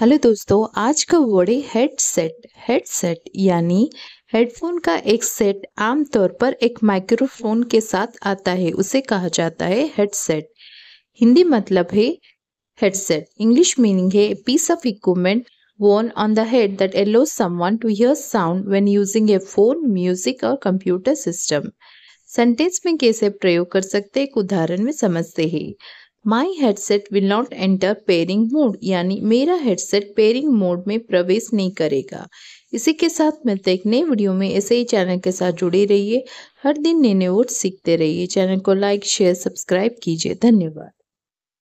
hello दोस्तों आज का वर्ड है हेडसेट हेडसेट यानी हेडफोन का एक सेट आमतौर पर एक माइक्रोफोन के साथ आता है उसे कहा जाता है हेडसेट हिंदी मतलब है हेडसेट इंग्लिश मीनिंग है piece of equipment worn on the head that allow someone to hear sound when using a phone music और कंप्यूटर सिस्टम सेंटेंस में कैसे प्रयोग कर सकते एक उदाहरण में समझते हैं my headset will not enter pairing mode यानी मेरा हेडसेट पेयरिंग मोड में प्रवेश नहीं करेगा इसी के साथ मिलते तो एक नए वीडियो में ऐसे ही चैनल के साथ जुड़े रहिए हर दिन नए नए वोट सीखते रहिए चैनल को लाइक शेयर सब्सक्राइब कीजिए धन्यवाद